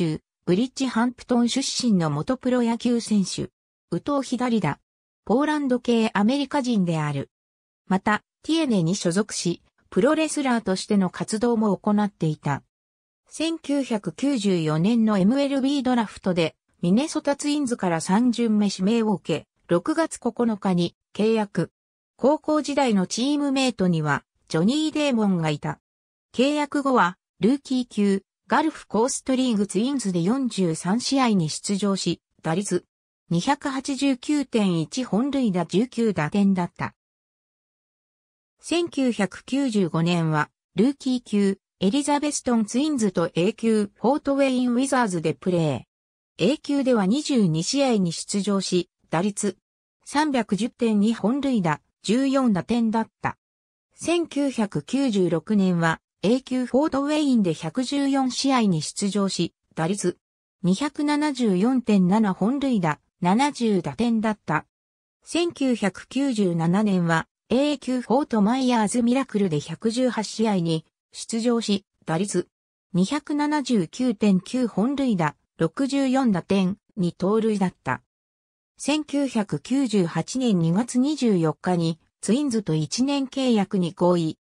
州、ブリッジハンプトン出身の元プロ野球選手、宇藤左だ。ポーランド系アメリカ人である。また、ティエネに所属し、プロレスラーとしての活動も行っていた。1994年の MLB ドラフトで、ミネソタツインズから3巡目指名を受け、6月9日に契約。高校時代のチームメイトには、ジョニー・デーモンがいた。契約後は、ルーキー級、ガルフコーストリーグツインズで43試合に出場し、打率289.1本塁打19打点だった。1995年は、ルーキー級、エリザベストンツインズと A 級、フォートウェインウィザーズでプレー。A 級では22試合に出場し、打率310.2本塁打14打点だった。1996年は、A 級フォードウェインで114試合に出場し、打率274.7本塁打、70打点だった。1997年は A 級フォートマイヤーズミラクルで118試合に出場し、打率279.9本塁打、64打点、に盗塁だった。1998年2月24日にツインズと1年契約に合意。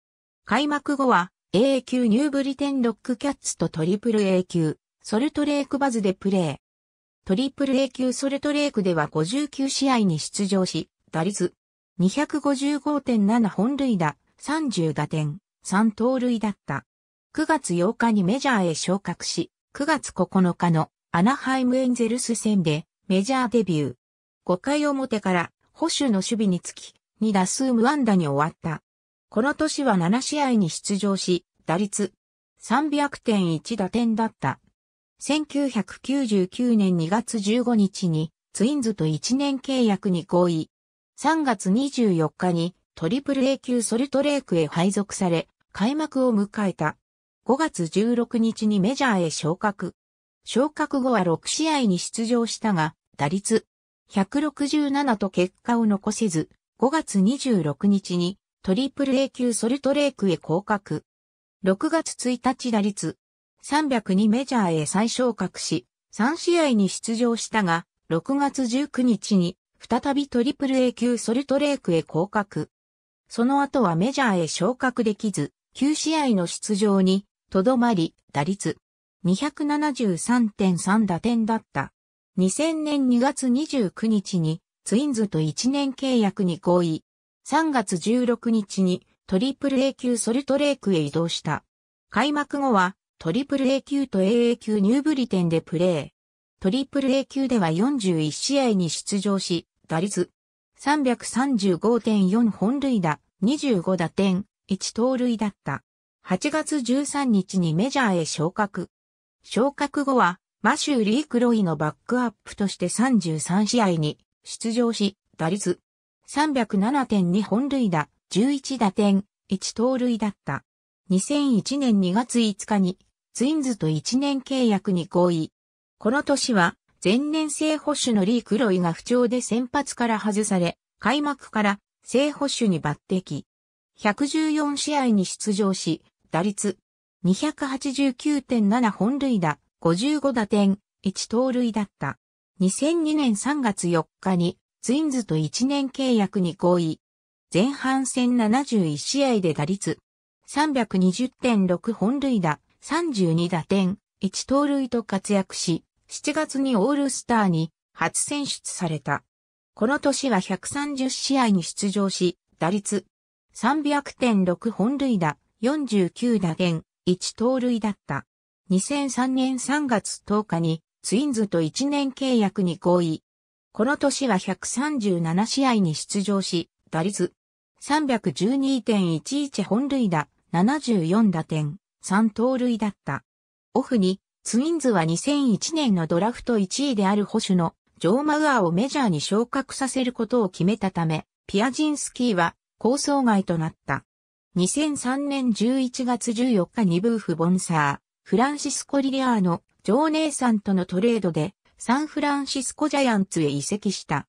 開幕後は A 級ニューブリテンロックキャッツとトリプル A 級、ソルトレークバズでプレー。トリプル A 級ソルトレークでは59試合に出場し、打率255.7本塁打、30打点、3盗塁だった。9月8日にメジャーへ昇格し、9月9日のアナハイムエンゼルス戦でメジャーデビュー。5回表から保守の守備につき、2打数無安打に終わった。この年は7試合に出場し、打率300.1打点だった。1999年2月15日にツインズと1年契約に合意。3月24日にトリプル A 級ソルトレークへ配属され、開幕を迎えた。5月16日にメジャーへ昇格。昇格後は6試合に出場したが、打率167と結果を残せず、5月26日にトリプル A 級ソルトレークへ降格。6月1日打率302メジャーへ再昇格し、3試合に出場したが、6月19日に再びトリプル A 級ソルトレークへ降格。その後はメジャーへ昇格できず、9試合の出場にとどまり、打率273.3打点だった。2000年2月29日にツインズと1年契約に合意。3月16日にトリプル A 級ソルトレークへ移動した。開幕後はトリプル A 級と AA 級ニューブリテンでプレー。トリプル A 級では41試合に出場し、打率335.4本塁打、25打点、1盗塁だった。8月13日にメジャーへ昇格。昇格後は、マシュー・リー・クロイのバックアップとして33試合に出場し、打率307.2本塁打、11打点、1盗塁だった。2001年2月5日にツインズと1年契約に合意。この年は前年正保守のリー・クロイが不調で先発から外され、開幕から正保守に抜擢。114試合に出場し、打率289.7本塁打、55打点、1盗塁だった。2002年3月4日にツインズと1年契約に合意。前半戦71試合で打率320.6本塁打、32打点、1盗塁と活躍し、7月にオールスターに初選出された。この年は130試合に出場し、打率300.6本塁打、49打点、1盗塁だった。2003年3月10日にツインズと1年契約に合意。この年は137試合に出場し、打率312.11本塁打、74打点、3盗塁だった。オフに、ツインズは2001年のドラフト1位である保守のジョー・マウアーをメジャーに昇格させることを決めたため、ピアジンスキーは構想外となった。2003年11月14日にブーフ・ボンサー、フランシスコ・リリアーのジョーネイさんとのトレードでサンフランシスコジャイアンツへ移籍した。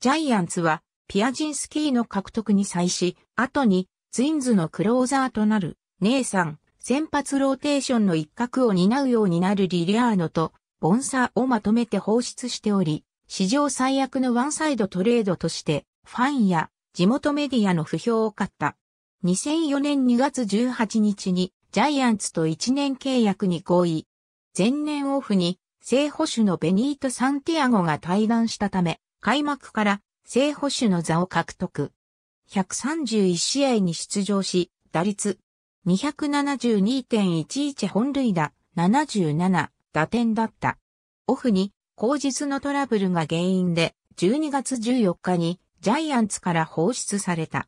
ジャイアンツはピアジンスキーの獲得に際し、後にツインズのクローザーとなる姉さん、先発ローテーションの一角を担うようになるリリアーノとボンサーをまとめて放出しており、史上最悪のワンサイドトレードとしてファンや地元メディアの不評を買った。2004年2月18日にジャイアンツと1年契約に合意。前年オフに正保守のベニート・サンティアゴが退団したため、開幕から正保守の座を獲得。131試合に出場し、打率272.11本塁打77打点だった。オフに後日のトラブルが原因で12月14日にジャイアンツから放出された。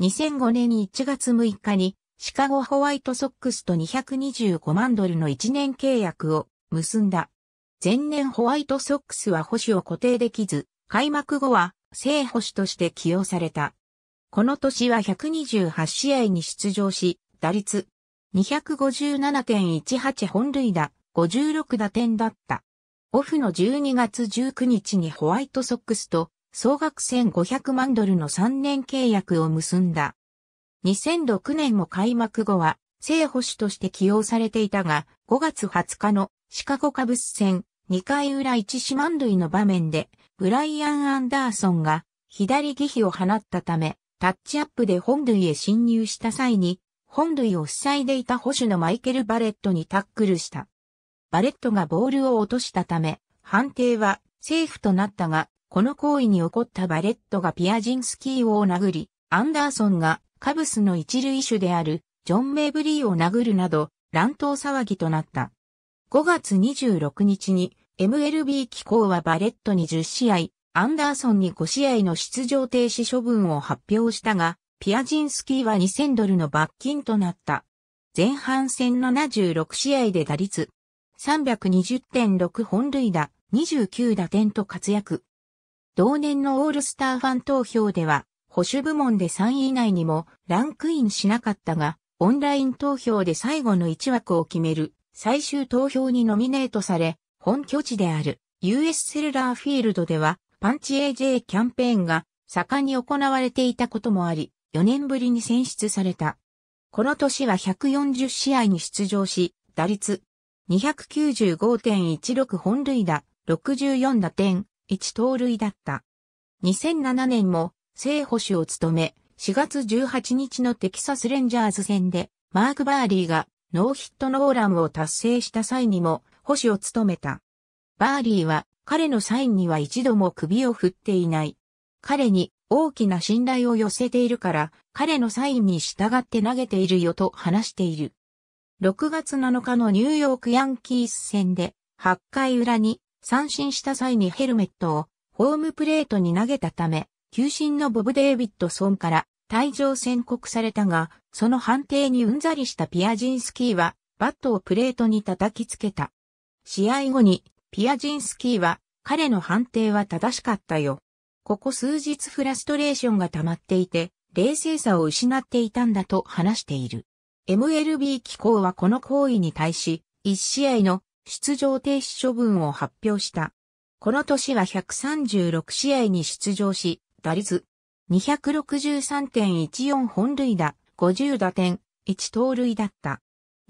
2005年1月6日にシカゴホワイトソックスと225万ドルの1年契約を結んだ。前年ホワイトソックスは保守を固定できず、開幕後は正保守として起用された。この年は128試合に出場し、打率257.18本塁打、56打点だった。オフの12月19日にホワイトソックスと総額1500万ドルの3年契約を結んだ。2006年も開幕後は正保守として起用されていたが、5月20日のシカゴカブス戦、2回裏1四万塁の場面で、ブライアン・アンダーソンが左疑飛を放ったため、タッチアップで本塁へ侵入した際に、本塁を塞いでいた保守のマイケル・バレットにタックルした。バレットがボールを落としたため、判定はセーフとなったが、この行為に起こったバレットがピアジンスキーを殴り、アンダーソンがカブスの一塁手であるジョン・メイブリーを殴るなど乱闘騒ぎとなった。5月26日に MLB 機構はバレットに10試合、アンダーソンに5試合の出場停止処分を発表したが、ピアジンスキーは2000ドルの罰金となった。前半戦76試合で打率320.6本塁打29打点と活躍。同年のオールスターファン投票では、保守部門で3位以内にもランクインしなかったが、オンライン投票で最後の1枠を決める最終投票にノミネートされ、本拠地である US セルラーフィールドではパンチ AJ キャンペーンが盛んに行われていたこともあり、4年ぶりに選出された。この年は140試合に出場し、打率295.16本塁打、64打点、1盗塁だった。2007年も正捕手を務め、4月18日のテキサスレンジャーズ戦でマーク・バーリーがノーヒットノーランを達成した際にも保守を務めた。バーリーは彼のサインには一度も首を振っていない。彼に大きな信頼を寄せているから、彼のサインに従って投げているよと話している。6月7日のニューヨークヤンキース戦で8回裏に三振した際にヘルメットをホームプレートに投げたため、球審のボブ・デイビッドソンから退場宣告されたが、その判定にうんざりしたピアジンスキーは、バットをプレートに叩きつけた。試合後に、ピアジンスキーは、彼の判定は正しかったよ。ここ数日フラストレーションが溜まっていて、冷静さを失っていたんだと話している。MLB 機構はこの行為に対し、1試合の出場停止処分を発表した。この年は136試合に出場し、打率263.14本塁打、50打点、1盗塁だった。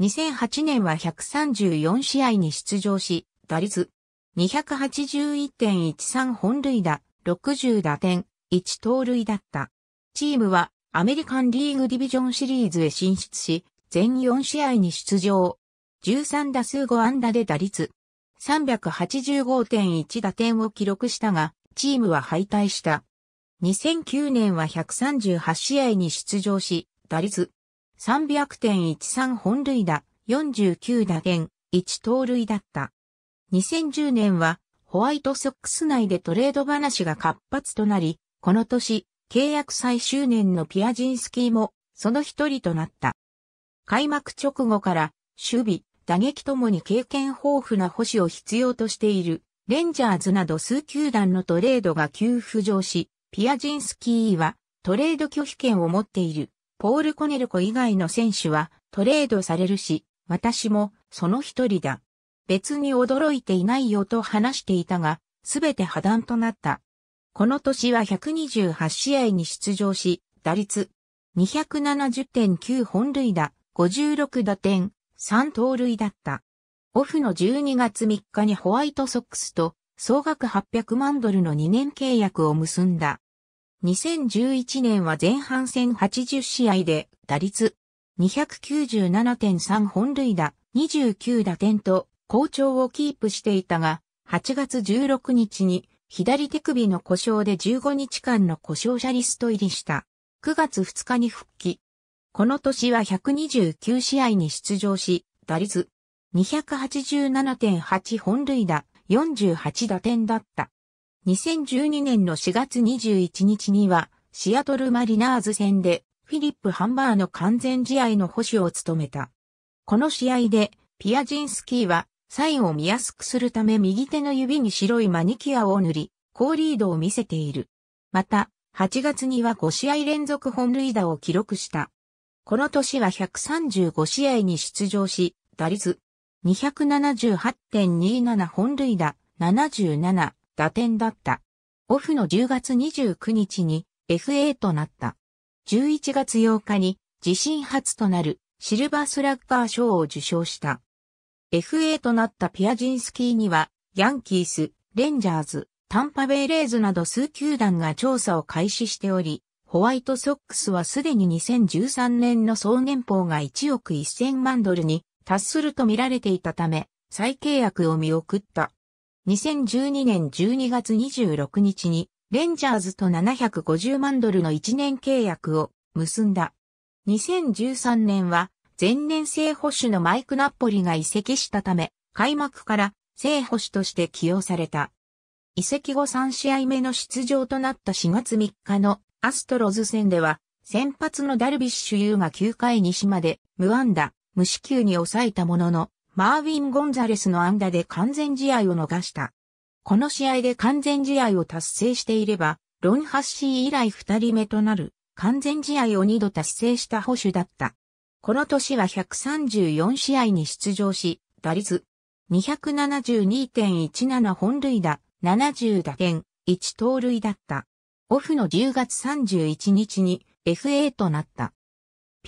2008年は134試合に出場し、打率281.13本塁打、60打点、1盗塁だった。チームはアメリカンリーグディビジョンシリーズへ進出し、全4試合に出場。13打数5安打で打率385.1打点を記録したが、チームは敗退した。2009年は138試合に出場し、打率300.13本塁打、49打点、1盗塁だった。2010年はホワイトソックス内でトレード話が活発となり、この年、契約最終年のピアジンスキーもその一人となった。開幕直後から守備、打撃ともに経験豊富な保守を必要としているレンジャーズなど数球団のトレードが急浮上し、ピアジンスキーはトレード拒否権を持っている。ポール・コネルコ以外の選手はトレードされるし、私もその一人だ。別に驚いていないよと話していたが、すべて破談となった。この年は128試合に出場し、打率270.9本塁打、56打点、3盗塁だった。オフの12月3日にホワイトソックスと総額800万ドルの2年契約を結んだ。2011年は前半戦80試合で打率297.3本塁打29打点と好調をキープしていたが、8月16日に左手首の故障で15日間の故障者リスト入りした。9月2日に復帰。この年は129試合に出場し、打率287.8本塁打48打点だった。2012年の4月21日には、シアトルマリナーズ戦で、フィリップ・ハンバーの完全試合の保守を務めた。この試合で、ピアジンスキーは、サインを見やすくするため右手の指に白いマニキュアを塗り、高リードを見せている。また、8月には5試合連続本塁打を記録した。この年は135試合に出場し、打率278.27本塁打、77打点だった。オフの10月29日に FA となった。11月8日に自身初となるシルバースラッガー賞を受賞した。FA となったピアジンスキーには、ヤンキース、レンジャーズ、タンパベイレーズなど数球団が調査を開始しており、ホワイトソックスはすでに2013年の総年俸が1億1000万ドルに達すると見られていたため、再契約を見送った。2012年12月26日に、レンジャーズと750万ドルの1年契約を結んだ。2013年は、前年性保守のマイク・ナッポリが移籍したため、開幕から正捕手として起用された。移籍後3試合目の出場となった4月3日のアストロズ戦では、先発のダルビッシュ有が9回西まで無安打、無支球に抑えたものの、マーウィン・ゴンザレスの安打で完全試合を逃した。この試合で完全試合を達成していれば、ロン・ハッシー以来二人目となる完全試合を二度達成した保守だった。この年は134試合に出場し、打率272.17本塁打、70打点、1盗塁だった。オフの10月31日に FA となった。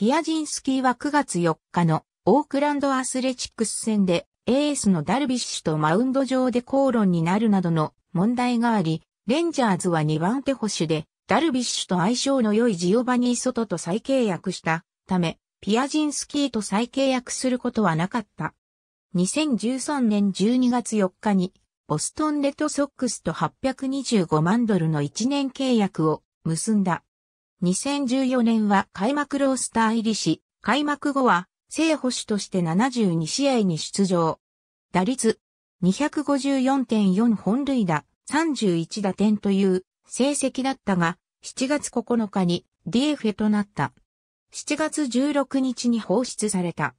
ピアジンスキーは9月4日のオークランドアスレチックス戦でエースのダルビッシュとマウンド上で口論になるなどの問題があり、レンジャーズは2番手捕手でダルビッシュと相性の良いジオバニー・ソトと再契約したため、ピアジンスキーと再契約することはなかった。2013年12月4日に、ボストンレッドソックスと825万ドルの1年契約を結んだ。2014年は開幕ロースター入りし、開幕後は正捕手として72試合に出場。打率254.4本塁打31打点という成績だったが、7月9日に d f となった。7月16日に放出された。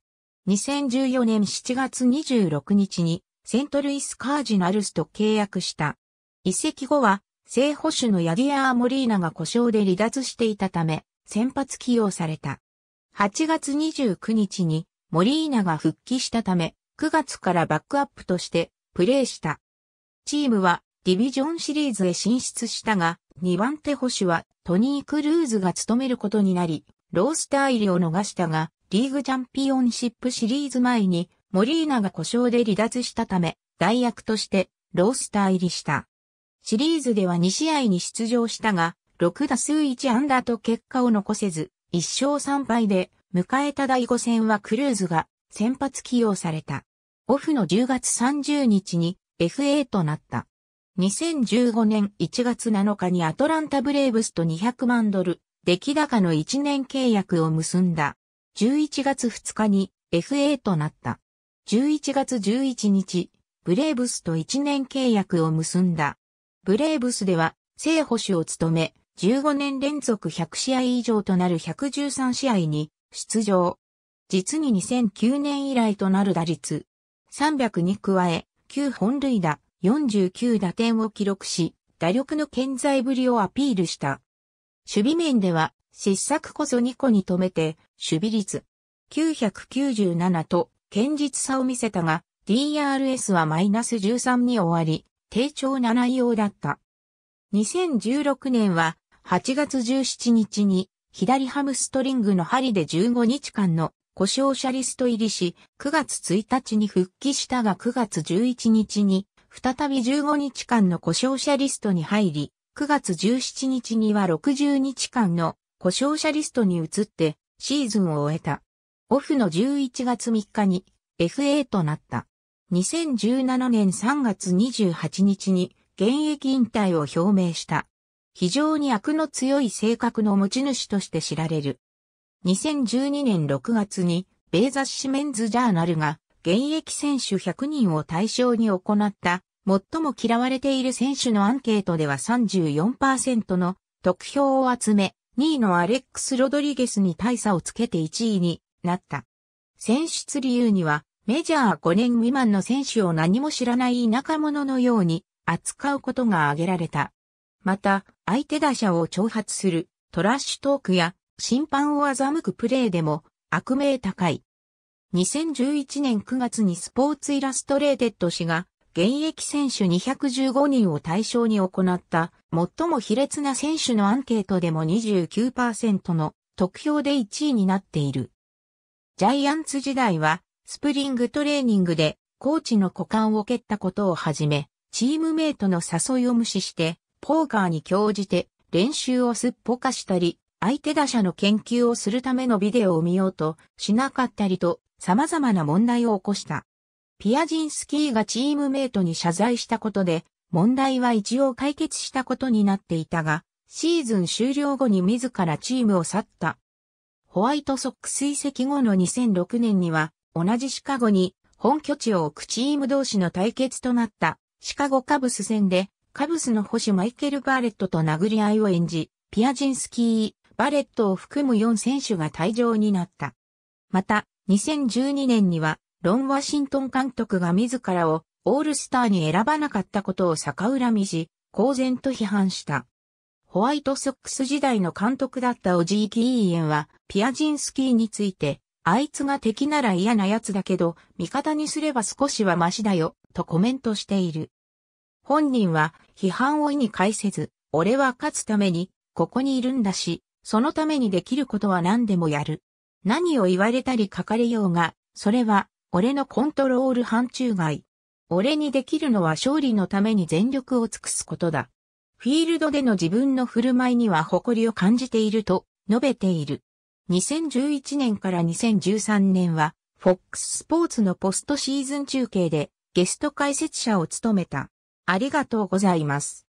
2014年7月26日にセントルイスカージナルスと契約した。移籍後は正捕手のヤディアー・モリーナが故障で離脱していたため、先発起用された。8月29日にモリーナが復帰したため、9月からバックアップとしてプレーした。チームはディビジョンシリーズへ進出したが、2番手捕手はトニー・クルーズが務めることになり、ロースター入りを逃したが、リーグチャンピオンシップシリーズ前にモリーナが故障で離脱したため、代役としてロースター入りした。シリーズでは2試合に出場したが、6打数1安打と結果を残せず、1勝3敗で、迎えた第5戦はクルーズが先発起用された。オフの10月30日に FA となった。2015年1月7日にアトランタブレーブスと200万ドル、出来高の1年契約を結んだ。11月2日に FA となった。11月11日、ブレーブスと1年契約を結んだ。ブレーブスでは正捕手を務め、15年連続100試合以上となる113試合に出場。実に2009年以来となる打率。300に加え、9本塁打、49打点を記録し、打力の健在ぶりをアピールした。守備面では、失策こそ2個に止めて、守備率997と堅実さを見せたが、DRS はマイナス13に終わり、低調な内容だった。2016年は8月17日に左ハムストリングの針で15日間の故障者リスト入りし、9月1日に復帰したが9月11日に再び15日間の故障者リストに入り、9月17日には60日間の故障者リストに移ってシーズンを終えた。オフの11月3日に FA となった。2017年3月28日に現役引退を表明した。非常に悪の強い性格の持ち主として知られる。2012年6月に、米雑誌メンズジャーナルが、現役選手100人を対象に行った、最も嫌われている選手のアンケートでは34%の得票を集め、2位のアレックス・ロドリゲスに大差をつけて1位になった。選出理由には、メジャー5年未満の選手を何も知らない田舎者のように扱うことが挙げられた。また、相手打者を挑発するトラッシュトークや審判を欺くプレーでも悪名高い。2011年9月にスポーツイラストレーテッド氏が現役選手215人を対象に行った最も卑劣な選手のアンケートでも29%の得票で1位になっている。ジャイアンツ時代はスプリングトレーニングでコーチの股間を蹴ったことをはじめ、チームメイトの誘いを無視して、ポーカーに興じて練習をすっぽかしたり、相手打者の研究をするためのビデオを見ようとしなかったりと様々な問題を起こした。ピアジンスキーがチームメイトに謝罪したことで、問題は一応解決したことになっていたが、シーズン終了後に自らチームを去った。ホワイトソックス移籍後の2006年には、同じシカゴに本拠地を置くチーム同士の対決となったシカゴカブス戦でカブスの星マイケル・バーレットと殴り合いを演じ、ピアジンスキー、バレットを含む4選手が退場になった。また、2012年には、ロン・ワシントン監督が自らをオールスターに選ばなかったことを逆恨みし、公然と批判した。ホワイトソックス時代の監督だったオジー・キーイエンは、ピアジンスキーについて、あいつが敵なら嫌な奴だけど、味方にすれば少しはマシだよ、とコメントしている。本人は批判を意に介せず、俺は勝つために、ここにいるんだし、そのためにできることは何でもやる。何を言われたり書かれようが、それは、俺のコントロール範疇外。俺にできるのは勝利のために全力を尽くすことだ。フィールドでの自分の振る舞いには誇りを感じていると述べている。2011年から2013年は、FOX スポーツのポストシーズン中継でゲスト解説者を務めた。ありがとうございます。